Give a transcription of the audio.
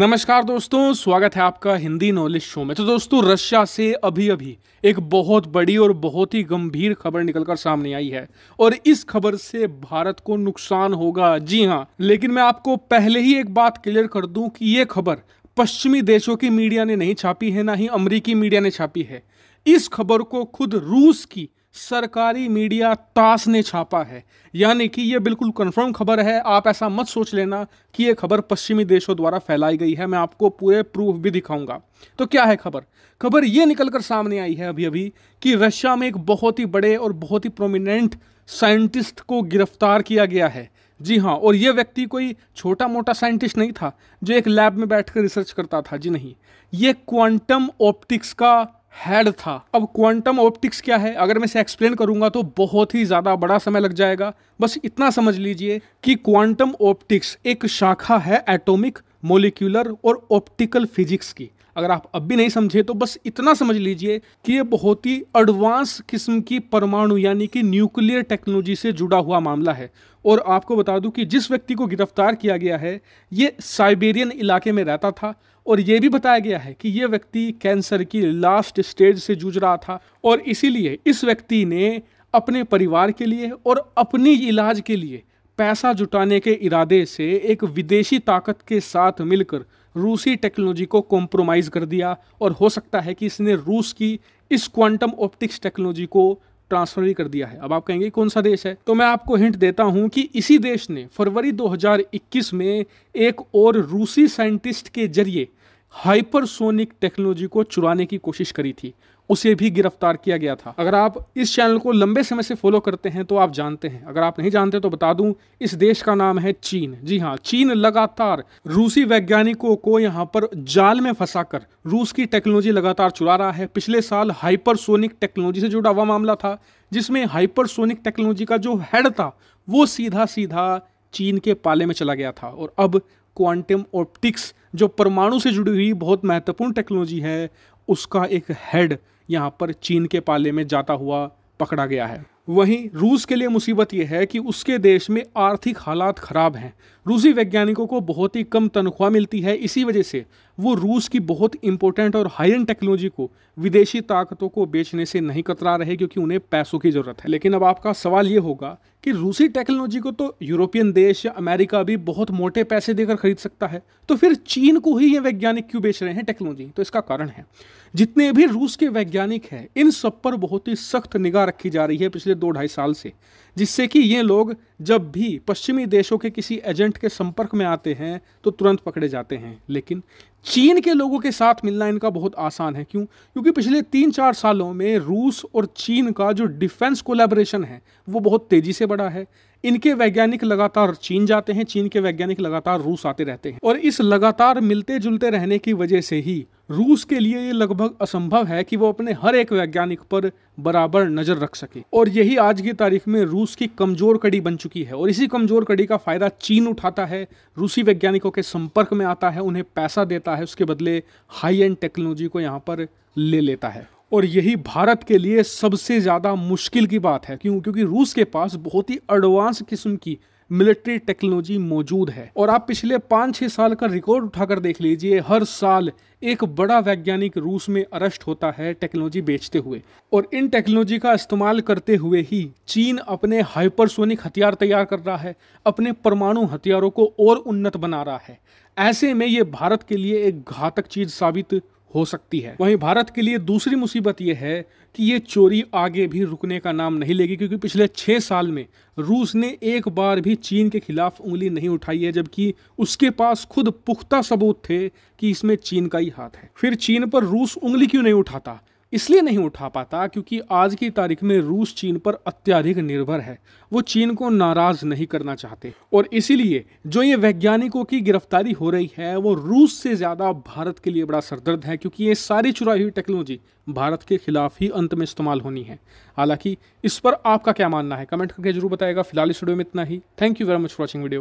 नमस्कार दोस्तों स्वागत है आपका हिंदी नॉलेज शो में तो दोस्तों रशिया से अभी अभी एक बहुत बड़ी और बहुत ही गंभीर खबर निकलकर सामने आई है और इस खबर से भारत को नुकसान होगा जी हाँ लेकिन मैं आपको पहले ही एक बात क्लियर कर दूं कि ये खबर पश्चिमी देशों की मीडिया ने नहीं छापी है ना ही अमरीकी मीडिया ने छापी है इस खबर को खुद रूस की सरकारी मीडिया तास ने छापा है यानी कि यह बिल्कुल कंफर्म खबर है आप ऐसा मत सोच लेना कि यह खबर पश्चिमी देशों द्वारा फैलाई गई है मैं आपको पूरे प्रूफ भी दिखाऊंगा तो क्या है खबर खबर यह निकलकर सामने आई है अभी अभी कि रशिया में एक बहुत ही बड़े और बहुत ही प्रोमिनेंट साइंटिस्ट को गिरफ्तार किया गया है जी हाँ और यह व्यक्ति कोई छोटा मोटा साइंटिस्ट नहीं था जो एक लैब में बैठकर रिसर्च करता था जी नहीं ये क्वांटम ऑप्टिक्स का हेड था अब क्वांटम ऑप्टिक्स क्या है अगर मैं इसे एक्सप्लेन करूंगा तो बहुत ही ज़्यादा बड़ा समय लग जाएगा बस इतना समझ लीजिए कि क्वांटम ऑप्टिक्स एक शाखा है एटॉमिक मोलिकुलर और ऑप्टिकल फिजिक्स की अगर आप अब भी नहीं समझे तो बस इतना समझ लीजिए कि ये बहुत ही एडवांस किस्म की परमाणु यानी कि न्यूक्लियर टेक्नोलॉजी से जुड़ा हुआ मामला है और आपको बता दूं कि जिस व्यक्ति को गिरफ्तार किया गया है ये साइबेरियन इलाके में रहता था और ये भी बताया गया है कि ये व्यक्ति कैंसर की लास्ट स्टेज से जूझ रहा था और इसीलिए इस व्यक्ति ने अपने परिवार के लिए और अपनी इलाज के लिए पैसा जुटाने के इरादे से एक विदेशी ताकत के साथ मिलकर रूसी टेक्नोलॉजी को कॉम्प्रोमाइज़ कर दिया और हो सकता है कि इसने रूस की इस क्वांटम ऑप्टिक्स टेक्नोलॉजी को ट्रांसफर भी कर दिया है अब आप कहेंगे कौन सा देश है तो मैं आपको हिंट देता हूं कि इसी देश ने फरवरी 2021 में एक और रूसी साइंटिस्ट के जरिए हाइपरसोनिक टेक्नोलॉजी को चुराने की कोशिश करी थी उसे भी गिरफ्तार किया गया था अगर आप इस चैनल को लंबे समय से फॉलो करते हैं तो आप जानते हैं अगर आप नहीं जानते तो बता दूं इस देश का नाम है चीन जी हाँ चीन लगातार रूसी वैज्ञानिकों को यहाँ पर जाल में फंसाकर रूस की टेक्नोलॉजी लगातार चुरा रहा है पिछले साल हाइपरसोनिक टेक्नोलॉजी से जुड़ा हुआ मामला था जिसमें हाइपरसोनिक टेक्नोलॉजी का जो हेड था वो सीधा सीधा चीन के पाले में चला गया था और अब क्वांटम ऑप्टिक्स जो परमाणु से जुड़ी हुई बहुत महत्वपूर्ण टेक्नोलॉजी है उसका एक हेड यहाँ पर चीन के पाले में जाता हुआ पकड़ा गया है वहीं रूस के लिए मुसीबत यह है कि उसके देश में आर्थिक हालात ख़राब हैं रूसी वैज्ञानिकों को बहुत ही कम तनख्वाह मिलती है इसी वजह से वो रूस की बहुत इंपॉर्टेंट और हाई एंड टेक्नोलॉजी को विदेशी ताकतों को बेचने से नहीं कतरा रहे क्योंकि उन्हें पैसों की ज़रूरत है लेकिन अब आपका सवाल ये होगा कि रूसी टेक्नोलॉजी को तो यूरोपियन देश या अमेरिका भी बहुत मोटे पैसे देकर खरीद सकता है तो फिर चीन को ही ये वैज्ञानिक क्यों बेच रहे हैं टेक्नोलॉजी तो इसका कारण है जितने भी रूस के वैज्ञानिक हैं इन सब पर बहुत ही सख्त निगाह रखी जा रही है पिछले दो ढाई साल से जिससे कि ये लोग जब भी पश्चिमी देशों के किसी एजेंट के संपर्क में आते हैं तो तुरंत पकड़े जाते हैं लेकिन चीन के लोगों के साथ मिलना इनका बहुत आसान है क्यों क्योंकि पिछले तीन चार सालों में रूस और चीन का जो डिफेंस कोलेब्रेशन है वो बहुत तेज़ी से बढ़ा है इनके वैज्ञानिक लगातार चीन जाते हैं चीन के वैज्ञानिक लगातार रूस आते रहते हैं और इस लगातार मिलते जुलते रहने की वजह से ही रूस के लिए ये लगभग असंभव है कि वो अपने हर एक वैज्ञानिक पर बराबर नजर रख सके और यही आज की तारीख में रूस की कमजोर कड़ी बन चुकी है और इसी कमजोर कड़ी का फायदा चीन उठाता है रूसी वैज्ञानिकों के संपर्क में आता है उन्हें पैसा देता है उसके बदले हाई एंड टेक्नोलॉजी को यहाँ पर ले लेता है और यही भारत के लिए सबसे ज़्यादा मुश्किल की बात है क्यों क्योंकि रूस के पास बहुत ही एडवांस किस्म की मिलिट्री टेक्नोलॉजी मौजूद है और आप पिछले पाँच छः साल का रिकॉर्ड उठाकर देख लीजिए हर साल एक बड़ा वैज्ञानिक रूस में अरेस्ट होता है टेक्नोलॉजी बेचते हुए और इन टेक्नोलॉजी का इस्तेमाल करते हुए ही चीन अपने हाइपरसोनिक हथियार तैयार कर रहा है अपने परमाणु हथियारों को और उन्नत बना रहा है ऐसे में ये भारत के लिए एक घातक चीज़ साबित हो सकती है वहीं भारत के लिए दूसरी मुसीबत यह है कि ये चोरी आगे भी रुकने का नाम नहीं लेगी क्योंकि पिछले छः साल में रूस ने एक बार भी चीन के खिलाफ उंगली नहीं उठाई है जबकि उसके पास खुद पुख्ता सबूत थे कि इसमें चीन का ही हाथ है फिर चीन पर रूस उंगली क्यों नहीं उठाता इसलिए नहीं उठा पाता क्योंकि आज की तारीख में रूस चीन पर अत्यधिक निर्भर है वो चीन को नाराज नहीं करना चाहते और इसीलिए जो ये वैज्ञानिकों की गिरफ्तारी हो रही है वो रूस से ज़्यादा भारत के लिए बड़ा सरदर्द है क्योंकि ये सारी चुराई हुई टेक्नोलॉजी भारत के खिलाफ ही अंत में इस्तेमाल होनी है हालांकि इस पर आपका क्या मानना है कमेंट करके जरूर बताएगा फिलहाल इस वीडियो में इतना ही thank you very much watching video